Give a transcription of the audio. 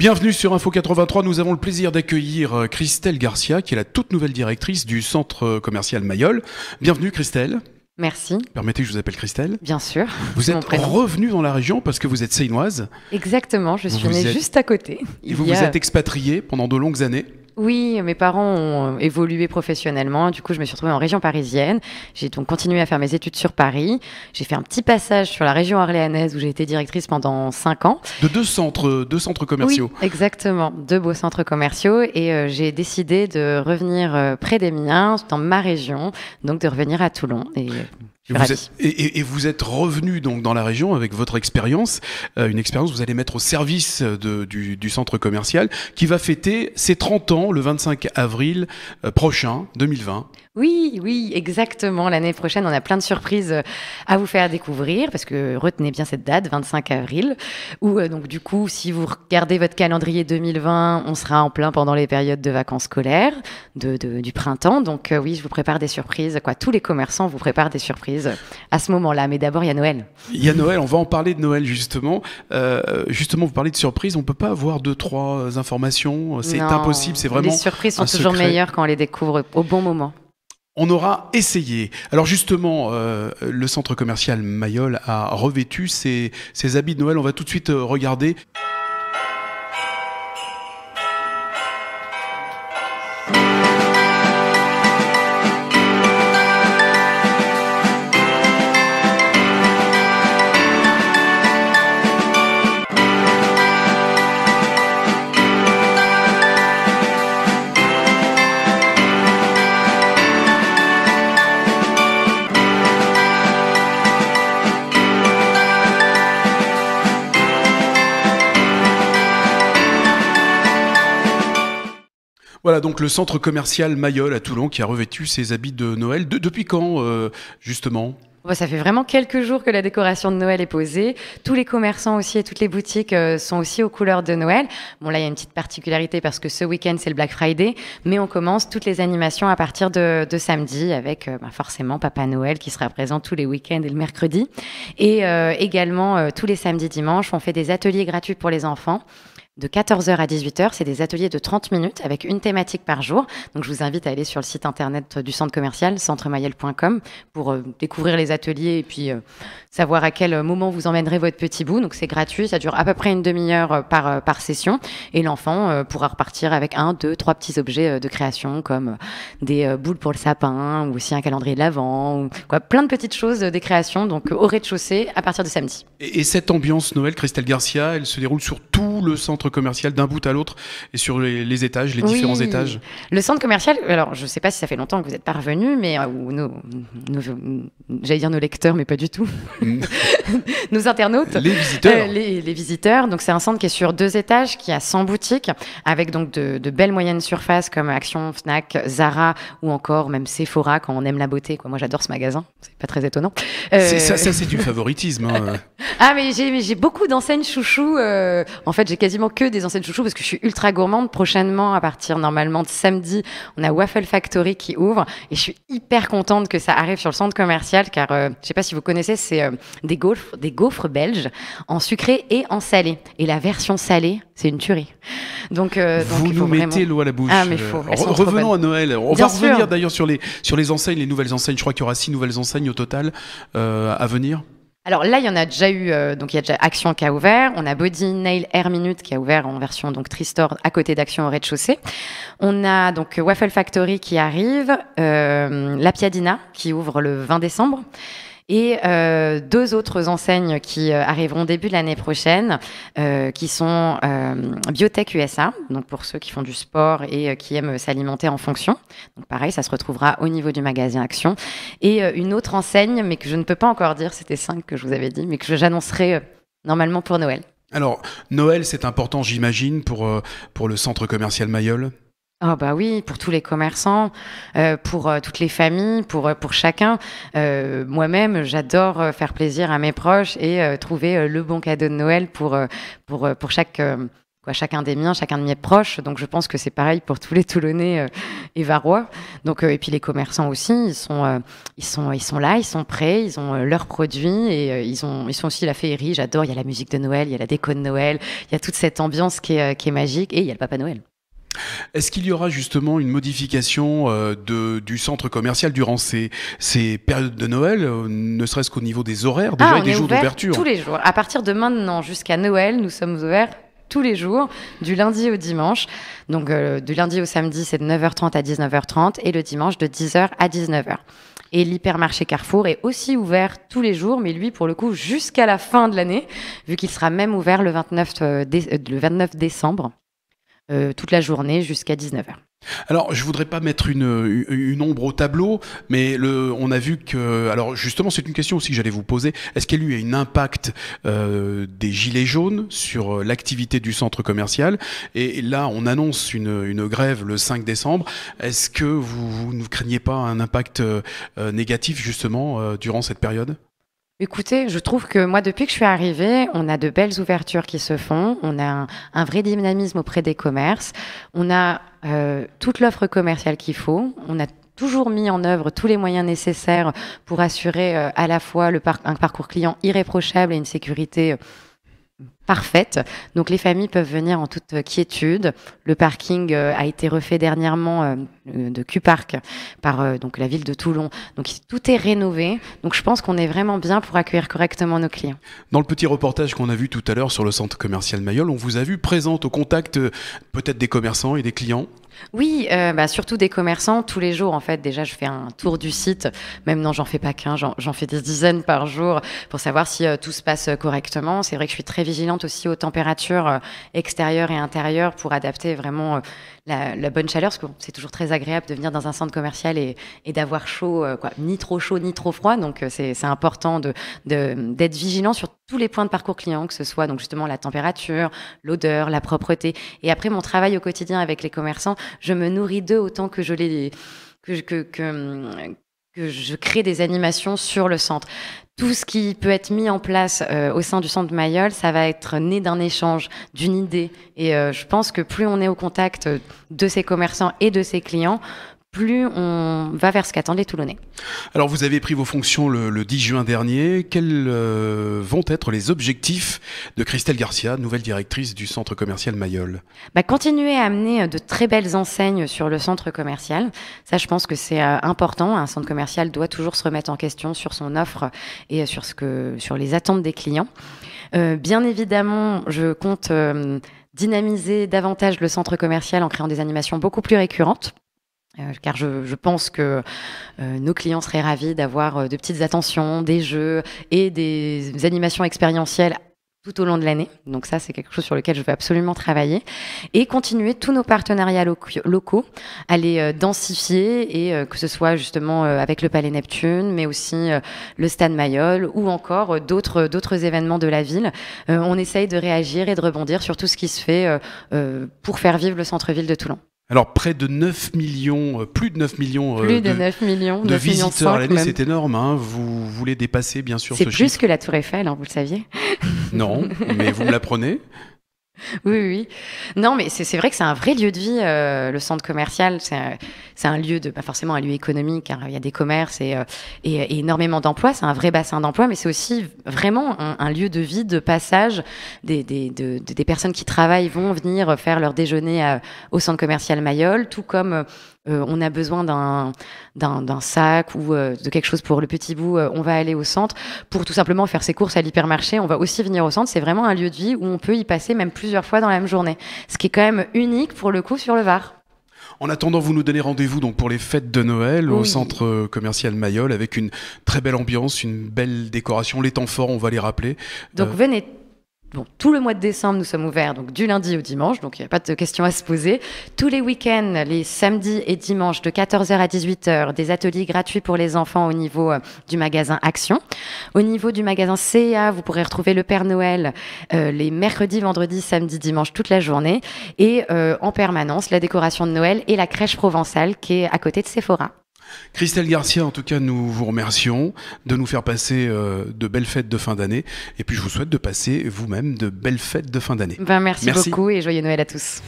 Bienvenue sur Info 83. Nous avons le plaisir d'accueillir euh, Christelle Garcia, qui est la toute nouvelle directrice du centre euh, commercial Mayol. Bienvenue, Christelle. Merci. Permettez que je vous appelle Christelle. Bien sûr. Vous êtes revenue dans la région parce que vous êtes séinoise. Exactement, je suis née juste à côté. Et vous vous êtes expatriée pendant de longues années. Oui, mes parents ont euh, évolué professionnellement. Du coup, je me suis retrouvée en région parisienne. J'ai donc continué à faire mes études sur Paris. J'ai fait un petit passage sur la région orléanaise où j'ai été directrice pendant cinq ans. De deux centres, deux centres commerciaux. exactement, deux beaux centres commerciaux. Et euh, j'ai décidé de revenir euh, près des miens, dans ma région, donc de revenir à Toulon. Et... Et vous, êtes, revenu donc dans la région avec votre expérience, euh, une expérience que vous allez mettre au service du, centre commercial qui va fêter ses 30 ans le 25 avril euh, prochain 2020. Oui, oui, exactement. L'année prochaine, on a plein de surprises euh, à vous faire découvrir parce que retenez bien cette date, 25 avril. Ou euh, donc, du coup, si vous regardez votre calendrier 2020, on sera en plein pendant les périodes de vacances scolaires, de, du printemps. Donc, euh, oui, je vous prépare des surprises. Quoi, tous les commerçants vous préparent des surprises à ce moment-là. Mais d'abord, il y a Noël. Il y a Noël. On va en parler de Noël justement. justement, vous parlez de surprises. On peut pas avoir deux, trois informations. C'est impossible. C'est vraiment. Les surprises sont toujours meilleures quand on les découvre au bon moment. On aura essayé. Alors justement, euh, le centre commercial Mayol a revêtu ses, ses habits de Noël. On va tout de suite euh, regarder. Voilà donc le centre commercial Mayol à Toulon qui a revêtu ses habits de Noël. depuis quand euh, justement bah, ça fait vraiment quelques jours que la décoration de Noël est posée. Tous les commerçants aussi et toutes les boutiques euh, sont aussi aux couleurs de Noël. Bon, là, il y a une petite particularité parce que ce week-end, c'est le Black Friday, mais on commence toutes les animations à partir de, samedi avec euh, bah, forcément Papa Noël qui sera présent tous les week-ends et le mercredi. Et également, tous les samedis, dimanches, on fait des ateliers gratuits pour les enfants de 14h à 18h. C'est des ateliers de 30 minutes avec une thématique par jour. Donc, je vous invite à aller sur le site internet euh, du centre commercial, centremayel.com, pour euh, découvrir les ateliers et puis euh, savoir à quel moment vous emmènerez votre petit bout. Donc, c'est gratuit. Ça dure à peu près une demi-heure par, par session. Et l'enfant pourra repartir avec un, deux, trois petits objets de création comme des boules pour le sapin ou aussi un calendrier de l'Avent ou quoi. Plein de petites choses, des créations. Donc, au rez-de-chaussée à partir de samedi. Et, et cette ambiance Noël, Christelle Garcia, elle se déroule sur tout le centre commercial d'un bout à l'autre et sur les, étages, les différents étages Le centre commercial, alors je ne sais pas si ça fait longtemps que vous n'êtes pas revenu, mais euh, j'allais dire nos lecteurs, mais pas du tout, nos internautes, les visiteurs, euh, les, visiteurs. Donc c'est un centre qui est sur deux étages, qui a 100 boutiques, avec donc de, belles moyennes surfaces comme Action, Fnac, Zara ou encore même Sephora quand on aime la beauté. Quoi. Moi j'adore ce magasin, c'est pas très étonnant. Euh, ça, ça c'est du favoritisme. Hein. ah mais j'ai beaucoup d'enseignes chouchou. en fait j'ai quasiment que des enseignes chouchous parce que je suis ultra gourmande. Prochainement, à partir normalement de samedi, on a Waffle Factory qui ouvre et je suis hyper contente que ça arrive sur le centre commercial car euh, je sais pas si vous connaissez, c'est euh, des gaufres, des gaufres belges en sucré et en salé. Et la version salée, c'est une tuerie. Donc, euh, vous nous mettez l'eau à la bouche. Ah, revenons à Noël. On va revenir d'ailleurs sur les sur les enseignes, les nouvelles enseignes. Je crois qu'il y aura six nouvelles enseignes au total à venir. Alors là, il y en a déjà eu, euh, donc il y a déjà Action qui a ouvert, on a Body Nail Air Minute qui a ouvert en version donc Tristore à côté d'Action au rez-de-chaussée. On a donc Waffle Factory qui arrive, euh, La Piadina qui ouvre le 20 décembre et euh, deux autres enseignes qui euh, arriveront début de l'année prochaine, euh, qui sont Biotech USA, donc pour ceux qui font du sport et qui aiment s'alimenter en fonction. Donc pareil, ça se retrouvera au niveau du magasin Action. Et une autre enseigne, mais que je ne peux pas encore dire, c'était cinq que je vous avais dit, mais que j'annoncerai normalement pour Noël. Alors, Noël, c'est important, j'imagine, pour, pour le centre commercial Mayol oh bah oui, pour tous les commerçants, euh, pour euh, toutes les familles, pour, euh, pour chacun. Moi-même, j'adore faire plaisir à mes proches et trouver le bon cadeau de Noël pour, pour, pour chaque, quoi, chacun des miens, chacun de mes proches. Donc je pense que c'est pareil pour tous les Toulonnais et Varois. Donc, et puis les commerçants aussi, ils sont, ils sont, ils sont là, ils sont prêts, ils ont leurs produits et ils, ont, ils sont aussi la féerie. J'adore, il y a la musique de Noël, il y a la déco de Noël, il y a toute cette ambiance qui est, qui est magique et il y a le Papa Noël. Est-ce qu'il y aura justement une modification euh, de, du centre commercial durant ces, ces périodes de Noël, euh, ne serait-ce qu'au niveau des horaires déjà ah, et des jours d'ouverture Tous les jours. À partir de maintenant jusqu'à Noël, nous sommes ouverts tous les jours, du lundi au dimanche. Donc euh, du lundi au samedi, c'est de 9h30 à 19h30 et le dimanche de 10h à 19h. Et l'hypermarché Carrefour est aussi ouvert tous les jours, mais lui, pour le coup, jusqu'à la fin de l'année, vu qu'il sera même ouvert le 29, euh, le 29 décembre. Euh, toute la journée jusqu'à 19h. Alors, je voudrais pas mettre une, ombre au tableau, mais on a vu que, alors justement, c'est une question aussi que j'allais vous poser. Est-ce qu'il y a eu un impact euh, des gilets jaunes sur euh, l'activité du centre commercial Et là, on annonce une, grève le 5 décembre. Est-ce que vous, ne craignez pas un impact négatif justement durant cette période Écoutez, je trouve que moi, depuis que je suis arrivée, on a de belles ouvertures qui se font, on a un, vrai dynamisme auprès des commerces, on a euh, toute l'offre commerciale qu'il faut, on a toujours mis en œuvre tous les moyens nécessaires pour assurer euh, à la fois le un parcours client irréprochable et une sécurité. Euh, parfaite. Donc les familles peuvent venir en toute quiétude. Le parking euh, a été refait dernièrement euh, euh, de Q-Park par donc la ville de Toulon. Donc tout est rénové. Donc je pense qu'on est vraiment bien pour accueillir correctement nos clients. Dans le petit reportage qu'on a vu tout à l'heure sur le centre commercial Mayol, on vous a vu présente au contact peut-être des commerçants et des clients. Oui, euh, bah, surtout des commerçants. Tous les jours, en fait, déjà, je fais un tour du site. Même non, j'en fais pas qu'un, j'en fais des dizaines par jour pour savoir si euh, tout se passe euh, correctement. C'est vrai que je suis très vigilante aussi aux températures euh, extérieures et intérieures pour adapter vraiment la, bonne chaleur, parce que c'est toujours très agréable de venir dans un centre commercial et, d'avoir chaud, quoi, ni trop chaud ni trop froid. Donc, c'est important d'être vigilant sur tous les points de parcours client, que ce soit donc justement la température, l'odeur, la propreté. Et après, mon travail au quotidien avec les commerçants, je me nourris d'eux autant que je crée des animations sur le centre. Tout ce qui peut être mis en place euh, au sein du centre Mayol, ça va être né d'un échange, d'une idée. Et euh, je pense que plus on est au contact euh, de ces commerçants et de ces clients, plus on va vers ce qu'attendent les Toulonnais. Alors vous avez pris vos fonctions le, 10 juin dernier. Quels euh, vont être les objectifs de Christelle Garcia, nouvelle directrice du centre commercial Mayol bah, Continuer à amener euh, de très belles enseignes sur le centre commercial. Ça, je pense que c'est euh, important. Un centre commercial doit toujours se remettre en question sur son offre et sur, ce que, sur les attentes des clients. bien évidemment, je compte dynamiser davantage le centre commercial en créant des animations beaucoup plus récurrentes. Euh, car je, pense que euh, nos clients seraient ravis d'avoir euh, de petites attentions, des jeux et des animations expérientielles tout au long de l'année. Donc ça, c'est quelque chose sur lequel je veux absolument travailler. Et continuer tous nos partenariats locaux, à les densifier, et que ce soit justement avec le Palais Neptune, mais aussi le Stade Mayol, ou encore d'autres, d'autres événements de la ville. on essaye de réagir et de rebondir sur tout ce qui se fait pour faire vivre le centre-ville de Toulon. Alors près de 9 millions, euh, plus de 9 euh, millions, de, 9 millions, de visiteurs à l'année, c'est énorme. Hein. Vous voulez dépasser bien sûr ce C'est plus que la Tour Eiffel, hein, vous le saviez. Non, mais vous me l'apprenez. Oui, oui. Non, mais c'est vrai que c'est un vrai lieu de vie, euh, le centre commercial. C'est un, lieu de, pas bah, forcément un lieu économique, car hein. il y a des commerces euh, et, énormément d'emplois. C'est un vrai bassin d'emplois, mais c'est aussi vraiment un, lieu de vie, de passage. Des, des, personnes qui travaillent vont venir faire leur déjeuner euh, au centre commercial Mayol, tout comme euh, on a besoin d'un sac ou euh, de quelque chose pour le petit bout, euh, on va aller au centre pour tout simplement faire ses courses à l'hypermarché, on va aussi venir au centre. C'est vraiment un lieu de vie où on peut y passer même plusieurs fois dans la même journée, ce qui est quand même unique pour le coup sur le Var. En attendant, vous nous donnez rendez-vous donc pour les fêtes de Noël au centre commercial Mayol avec une très belle ambiance, une belle décoration, les temps forts, on va les rappeler. Donc venez Bon, tout le mois de décembre, nous sommes ouverts donc du lundi au dimanche, donc il n'y a pas de questions à se poser. Tous les week-ends, les samedis et dimanches, de 14h à 18h, des ateliers gratuits pour les enfants au niveau euh, du magasin Action. Au niveau du magasin CA, vous pourrez retrouver le Père Noël euh, les mercredis, vendredis, samedis, dimanche toute la journée. Et euh, en permanence, la décoration de Noël et la crèche provençale qui est à côté de Sephora. Christelle Garcia, en tout cas, nous vous remercions de nous faire passer euh, de belles fêtes de fin d'année. Et puis, je vous souhaite de passer vous-même de belles fêtes de fin d'année. Ben, merci beaucoup et joyeux Noël à tous.